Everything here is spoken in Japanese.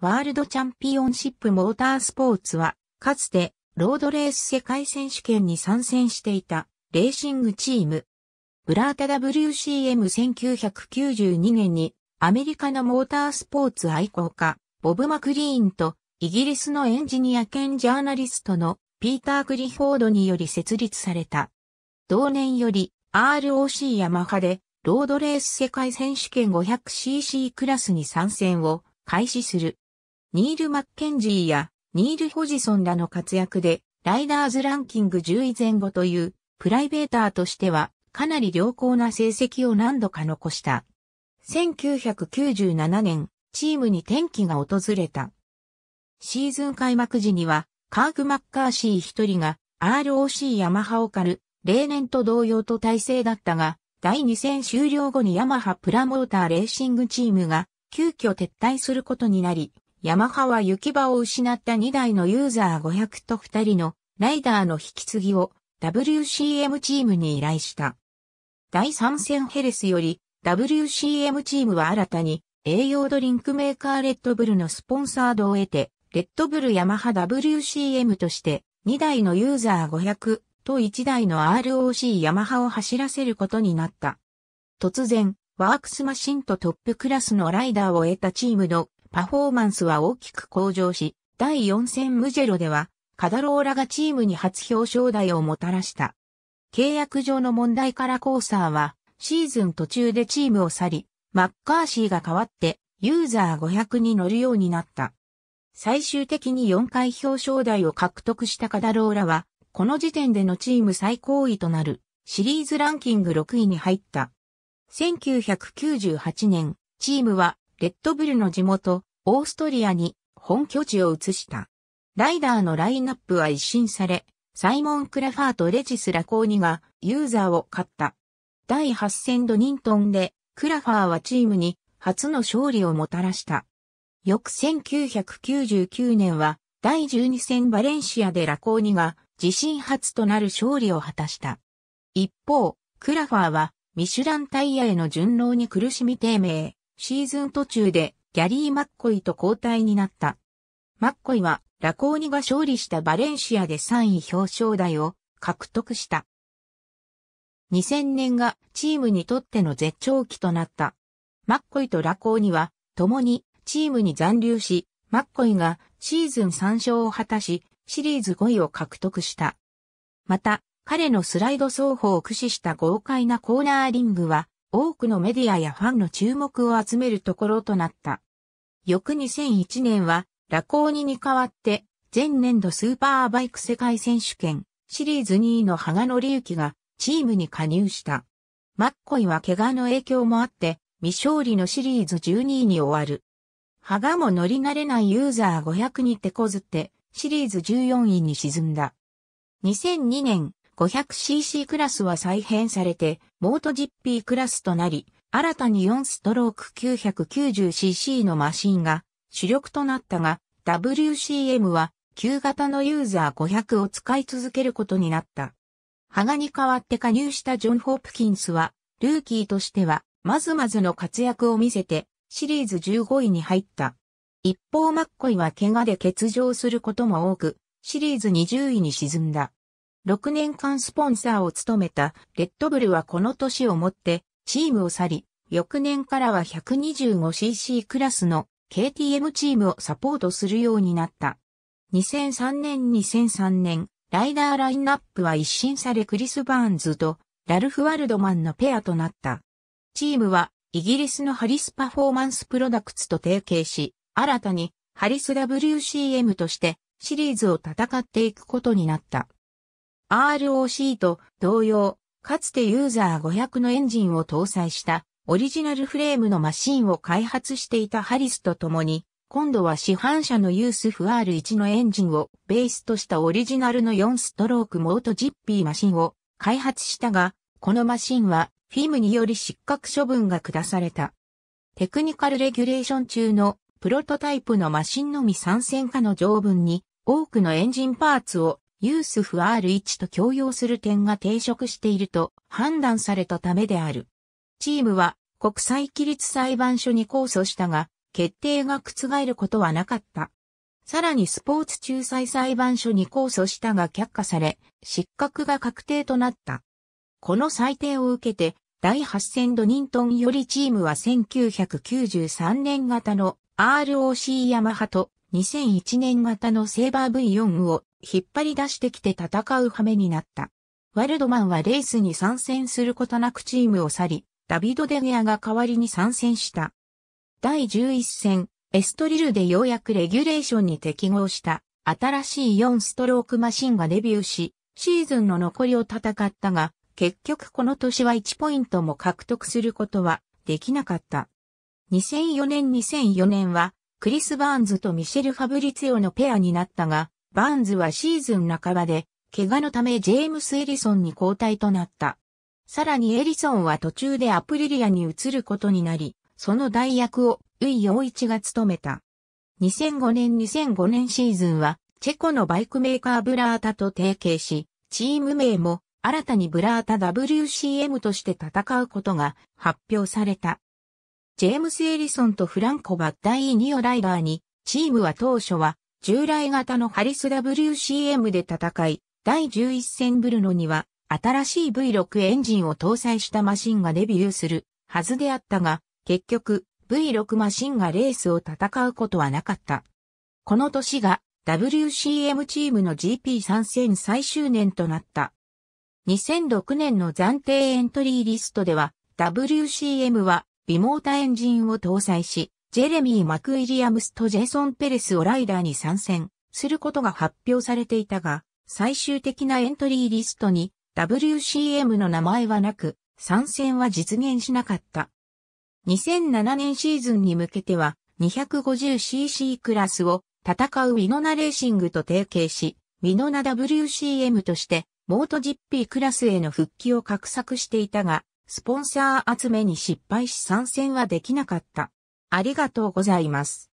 ワールドチャンピオンシップモータースポーツは、かつて、ロードレース世界選手権に参戦していた、レーシングチーム。ブラータ WCM1992 年に、アメリカのモータースポーツ愛好家、ボブ・マクリーンと、イギリスのエンジニア兼ジャーナリストのピーター・グリフォードにより設立された。同年より ROC ヤマハでロードレース世界選手権 500cc クラスに参戦を開始する。ニール・マッケンジーやニール・ホジソンらの活躍で、ライダーズランキング10位前後という、プライベーターとしては、かなり良好な成績を何度か残した。1997年、チームに転機が訪れた。シーズン開幕時には、カーグ・マッカーシー一人が ROC ヤマハを狩る、例年と同様と体制だったが、第2戦終了後にヤマハプラモーターレーシングチームが急遽撤退することになり、ヤマハは行き場を失った2台のユーザー500と2人のライダーの引き継ぎを WCM チームに依頼した。第3戦ヘレスより WCM チームは新たに栄養ドリンクメーカーレッドブルのスポンサードを得て、レッドブルヤマハ WCM として2台のユーザー500と1台の ROC ヤマハを走らせることになった。突然、ワークスマシンとトップクラスのライダーを得たチームのパフォーマンスは大きく向上し、第4戦ムジェロでは、カダローラがチームに初表彰台をもたらした。契約上の問題からコーサーは、シーズン途中でチームを去り、マッカーシーが代わって、ユーザー500に乗るようになった。最終的に4回表彰台を獲得したカダローラは、この時点でのチーム最高位となる、シリーズランキング6位に入った。1998年、チームはレッドブルの地元、オーストリアに本拠地を移した。ライダーのラインナップは一新され、サイモン・クラファーとレジス・ラコーニがユーザーを買った。第8戦ドニントンで、クラファーはチームに初の勝利をもたらした。翌1999年は、第12戦バレンシアでラコーニが自身初となる勝利を果たした。一方、クラファーはミシュランタイヤへの順応に苦しみ低迷。シーズン途中でギャリー・マッコイと交代になった。マッコイはラコーニが勝利したバレンシアで3位表彰台を獲得した。2000年がチームにとっての絶頂期となった。マッコイとラコーニは共にチームに残留し、マッコイがシーズン3勝を果たし、シリーズ5位を獲得した。また、彼のスライド奏法を駆使した豪快なコーナーリングは、多くのメディアやファンの注目を集めるところとなった。翌2001年は、ラコーニに代わって、前年度スーパーバイク世界選手権、シリーズ2位の羽賀則きが、チームに加入した。マッコイは怪我の影響もあって、未勝利のシリーズ12位に終わる。羽賀も乗り慣れないユーザー500に手こずって、シリーズ14位に沈んだ。2002年、500cc クラスは再編されて、モート GP クラスとなり、新たに4ストローク 990cc のマシンが主力となったが、WCM は旧型のユーザー500を使い続けることになった。ハガに代わって加入したジョン・ホープキンスは、ルーキーとしては、まずまずの活躍を見せて、シリーズ15位に入った。一方マッコイは怪我で欠場することも多く、シリーズ20位に沈んだ。6年間スポンサーを務めたレッドブルはこの年をもってチームを去り、翌年からは 125cc クラスの KTM チームをサポートするようになった。2003年2003年、ライダーラインナップは一新されクリス・バーンズとラルフ・ワルドマンのペアとなった。チームはイギリスのハリスパフォーマンスプロダクツと提携し、新たにハリス WCM としてシリーズを戦っていくことになった。ROC と同様、かつてユーザー500のエンジンを搭載したオリジナルフレームのマシンを開発していたハリスと共に、今度は市販車のユースフ R1 のエンジンをベースとしたオリジナルの4ストロークモートジッピーマシンを開発したが、このマシンはフィムにより失格処分が下された。テクニカルレギュレーション中のプロトタイプのマシンのみ参戦下の条文に多くのエンジンパーツをユースフ R1 と共用する点が抵触していると判断されたためである。チームは国際規律裁判所に控訴したが、決定が覆ることはなかった。さらにスポーツ仲裁裁判所に控訴したが却下され、失格が確定となった。この裁定を受けて、第8戦ドニントンよりチームは1993年型の ROC ヤマハと2001年型のセーバー V4 を引っ張り出してきて戦う羽目になった。ワルドマンはレースに参戦することなくチームを去り、ダビド・デゲアが代わりに参戦した。第11戦、エストリルでようやくレギュレーションに適合した新しい4ストロークマシンがデビューし、シーズンの残りを戦ったが、結局この年は1ポイントも獲得することはできなかった。2004年2004年はクリス・バーンズとミシェル・ファブリツィオのペアになったが、バーンズはシーズン半ばで、怪我のためジェームス・エリソンに交代となった。さらにエリソンは途中でアプリリアに移ることになり、その代役を、ウイ・ヨイチが務めた。2005年2005年シーズンは、チェコのバイクメーカーブラータと提携し、チーム名も新たにブラータ WCM として戦うことが発表された。ジェームス・エリソンとフランコ・バッダイニオ・ライダーに、チームは当初は、従来型のハリス WCM で戦い、第11戦ブルノには、新しい V6 エンジンを搭載したマシンがデビューするはずであったが、結局、V6 マシンがレースを戦うことはなかった。この年が WCM チームの GP 参戦最終年となった。2006年の暫定エントリーリストでは WCM はリモータエンジンを搭載し、ジェレミー・マクウィリアムスとジェイソン・ペレスをライダーに参戦することが発表されていたが、最終的なエントリーリストに WCM の名前はなく、参戦は実現しなかった。2007年シーズンに向けては 250cc クラスを戦うウィノナレーシングと提携し、ウィノナ WCM としてモート GP クラスへの復帰を画策していたが、スポンサー集めに失敗し参戦はできなかった。ありがとうございます。